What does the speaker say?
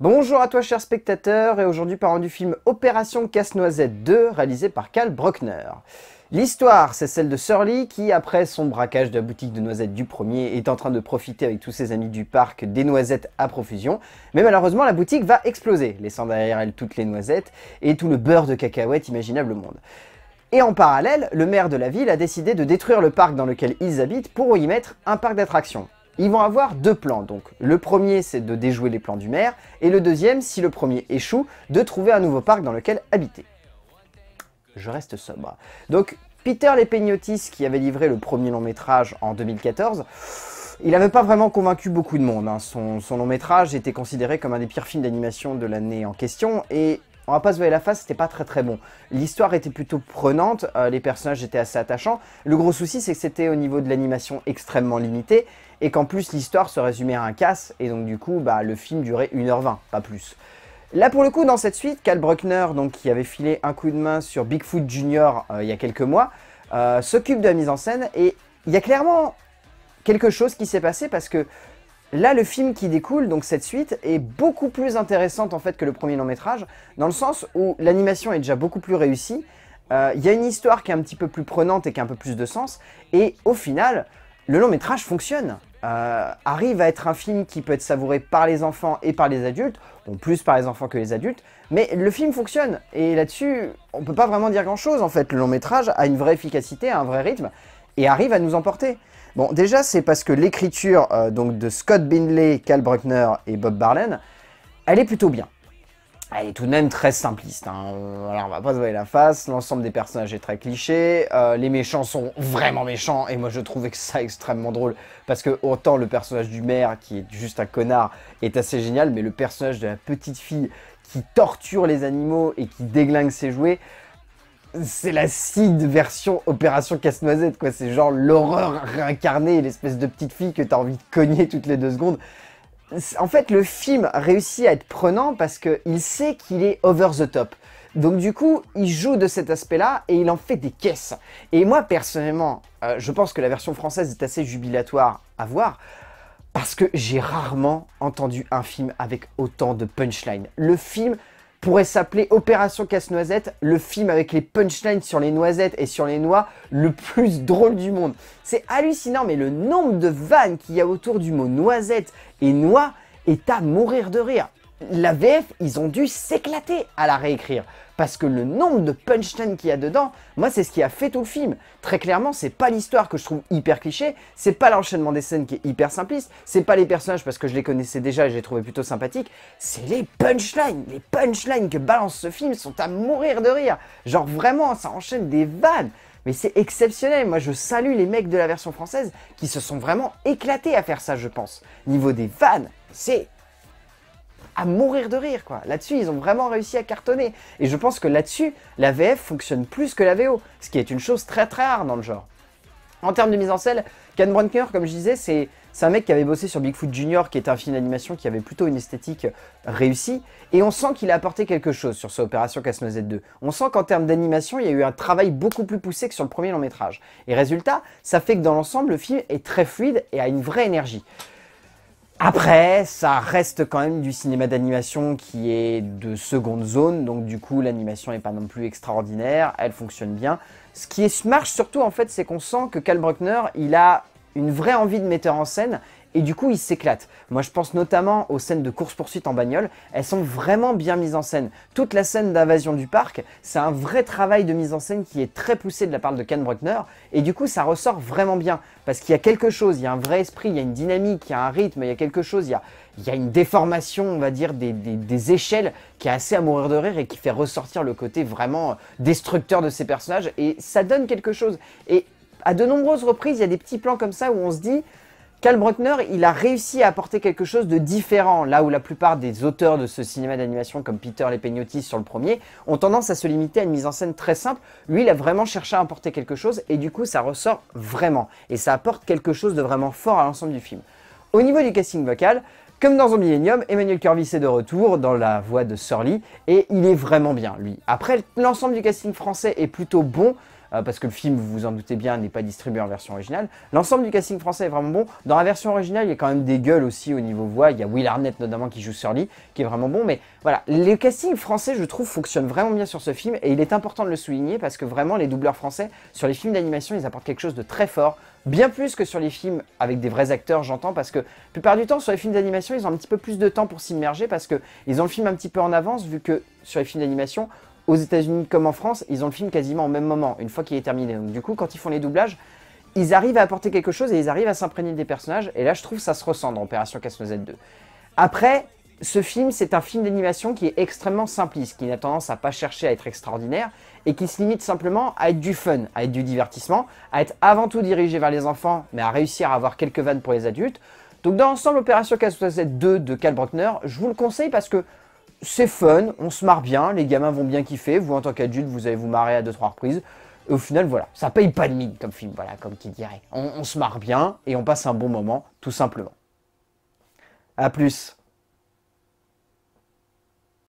Bonjour à toi chers spectateurs et aujourd'hui parlons du film Opération Casse-Noisette 2 réalisé par Karl Brockner. L'histoire, c'est celle de Surly qui, après son braquage de la boutique de noisettes du premier, est en train de profiter avec tous ses amis du parc des noisettes à profusion. Mais malheureusement, la boutique va exploser, laissant derrière elle toutes les noisettes et tout le beurre de cacahuètes imaginable au monde. Et en parallèle, le maire de la ville a décidé de détruire le parc dans lequel ils habitent pour y mettre un parc d'attractions. Ils vont avoir deux plans, donc le premier c'est de déjouer les plans du maire, et le deuxième, si le premier échoue, de trouver un nouveau parc dans lequel habiter. Je reste sobre. Donc Peter Penotis qui avait livré le premier long métrage en 2014, il n'avait pas vraiment convaincu beaucoup de monde. Hein. Son, long métrage était considéré comme un des pires films d'animation de l'année en question, et on va pas se voir la face, c'était pas très très bon. L'histoire était plutôt prenante, euh, les personnages étaient assez attachants. Le gros souci, c'est que c'était au niveau de l'animation extrêmement limité, et qu'en plus l'histoire se résumait à un casse, et donc du coup bah, le film durait 1h20, pas plus. Là pour le coup, dans cette suite, Cal Bruckner, donc, qui avait filé un coup de main sur Bigfoot Junior euh, il y a quelques mois, euh, s'occupe de la mise en scène, et il y a clairement quelque chose qui s'est passé, parce que Là, le film qui découle, donc cette suite, est beaucoup plus intéressante en fait que le premier long métrage, dans le sens où l'animation est déjà beaucoup plus réussie, euh, il y a une histoire qui est un petit peu plus prenante et qui a un peu plus de sens, et au final, le long métrage fonctionne. Euh, arrive à être un film qui peut être savouré par les enfants et par les adultes, bon plus par les enfants que les adultes, mais le film fonctionne, et là-dessus, on peut pas vraiment dire grand-chose en fait, le long métrage a une vraie efficacité, un vrai rythme, et arrive à nous emporter. Bon déjà c'est parce que l'écriture euh, donc de Scott Bindley, Cal Bruckner et Bob Barlen, elle est plutôt bien elle est tout de même très simpliste. Hein. alors on va pas se voir la face, l'ensemble des personnages est très cliché, euh, les méchants sont vraiment méchants, et moi je trouvais que ça extrêmement drôle, parce que autant le personnage du maire, qui est juste un connard, est assez génial, mais le personnage de la petite fille qui torture les animaux et qui déglingue ses jouets, c'est la CID version Opération Casse-Noisette, quoi. C'est genre l'horreur réincarnée, l'espèce de petite fille que t'as envie de cogner toutes les deux secondes en fait, le film réussit à être prenant parce qu'il sait qu'il est over the top. Donc du coup, il joue de cet aspect-là et il en fait des caisses. Et moi, personnellement, euh, je pense que la version française est assez jubilatoire à voir parce que j'ai rarement entendu un film avec autant de punchline. Le film pourrait s'appeler Opération Casse-Noisette, le film avec les punchlines sur les noisettes et sur les noix le plus drôle du monde. C'est hallucinant, mais le nombre de vannes qu'il y a autour du mot noisette et noix est à mourir de rire la VF, ils ont dû s'éclater à la réécrire. Parce que le nombre de punchlines qu'il y a dedans, moi, c'est ce qui a fait tout le film. Très clairement, c'est pas l'histoire que je trouve hyper cliché, c'est pas l'enchaînement des scènes qui est hyper simpliste, c'est pas les personnages parce que je les connaissais déjà et je les trouvais plutôt sympathiques, c'est les punchlines. Les punchlines que balance ce film sont à mourir de rire. Genre vraiment, ça enchaîne des vannes. Mais c'est exceptionnel, moi je salue les mecs de la version française qui se sont vraiment éclatés à faire ça je pense. Niveau des vannes, c'est à mourir de rire, quoi. Là-dessus, ils ont vraiment réussi à cartonner. Et je pense que là-dessus, la VF fonctionne plus que la VO, ce qui est une chose très très rare dans le genre. En termes de mise en scène, Ken Brunker, comme je disais, c'est un mec qui avait bossé sur Bigfoot Junior, qui est un film d'animation qui avait plutôt une esthétique réussie, et on sent qu'il a apporté quelque chose sur sa Opération casse z 2. On sent qu'en termes d'animation, il y a eu un travail beaucoup plus poussé que sur le premier long métrage. Et résultat, ça fait que dans l'ensemble, le film est très fluide et a une vraie énergie. Après, ça reste quand même du cinéma d'animation qui est de seconde zone, donc du coup l'animation n'est pas non plus extraordinaire, elle fonctionne bien. Ce qui marche surtout en fait, c'est qu'on sent que Cal Bruckner, il a une vraie envie de metteur en scène et du coup ils s'éclatent. Moi je pense notamment aux scènes de course-poursuite en bagnole, elles sont vraiment bien mises en scène. Toute la scène d'invasion du parc, c'est un vrai travail de mise en scène qui est très poussé de la part de Ken Bruckner, et du coup ça ressort vraiment bien, parce qu'il y a quelque chose, il y a un vrai esprit, il y a une dynamique, il y a un rythme, il y a quelque chose, il y a, une déformation, on va dire, des, des, échelles qui est assez à mourir de rire et qui fait ressortir le côté vraiment euh, destructeur de ces personnages, et ça donne quelque chose. Et à de nombreuses reprises, il y a des petits plans comme ça où on se dit, Karl Bruckner, il a réussi à apporter quelque chose de différent, là où la plupart des auteurs de ce cinéma d'animation, comme Peter penotis sur le premier, ont tendance à se limiter à une mise en scène très simple. Lui, il a vraiment cherché à apporter quelque chose, et du coup, ça ressort vraiment. Et ça apporte quelque chose de vraiment fort à l'ensemble du film. Au niveau du casting vocal, comme dans Un Millennium, Emmanuel Curvis est de retour dans la voix de Surly, et il est vraiment bien, lui. Après, l'ensemble du casting français est plutôt bon, euh, parce que le film, vous vous en doutez bien, n'est pas distribué en version originale. L'ensemble du casting français est vraiment bon. Dans la version originale, il y a quand même des gueules aussi au niveau voix. Il y a Will Arnett notamment qui joue Surly, qui est vraiment bon. Mais voilà, le casting français, je trouve, fonctionne vraiment bien sur ce film et il est important de le souligner parce que vraiment, les doubleurs français, sur les films d'animation, ils apportent quelque chose de très fort. Bien plus que sur les films avec des vrais acteurs, j'entends, parce que la plupart du temps, sur les films d'animation, ils ont un petit peu plus de temps pour s'immerger parce qu'ils ont le film un petit peu en avance, vu que sur les films d'animation, aux États-Unis comme en France, ils ont le film quasiment au même moment, une fois qu'il est terminé. Donc du coup, quand ils font les doublages, ils arrivent à apporter quelque chose et ils arrivent à s'imprégner des personnages. Et là, je trouve ça se ressent dans Opération casse z 2. Après, ce film, c'est un film d'animation qui est extrêmement simpliste, qui n'a tendance à pas chercher à être extraordinaire et qui se limite simplement à être du fun, à être du divertissement, à être avant tout dirigé vers les enfants, mais à réussir à avoir quelques vannes pour les adultes. Donc dans l'ensemble, Opération casse z 2 de Cal Bruckner, je vous le conseille parce que c'est fun, on se marre bien, les gamins vont bien kiffer, vous en tant qu'adulte, vous allez vous marrer à deux trois reprises. au final, voilà, ça paye pas de mine comme film, voilà, comme qui dirait. On, on se marre bien et on passe un bon moment, tout simplement. A plus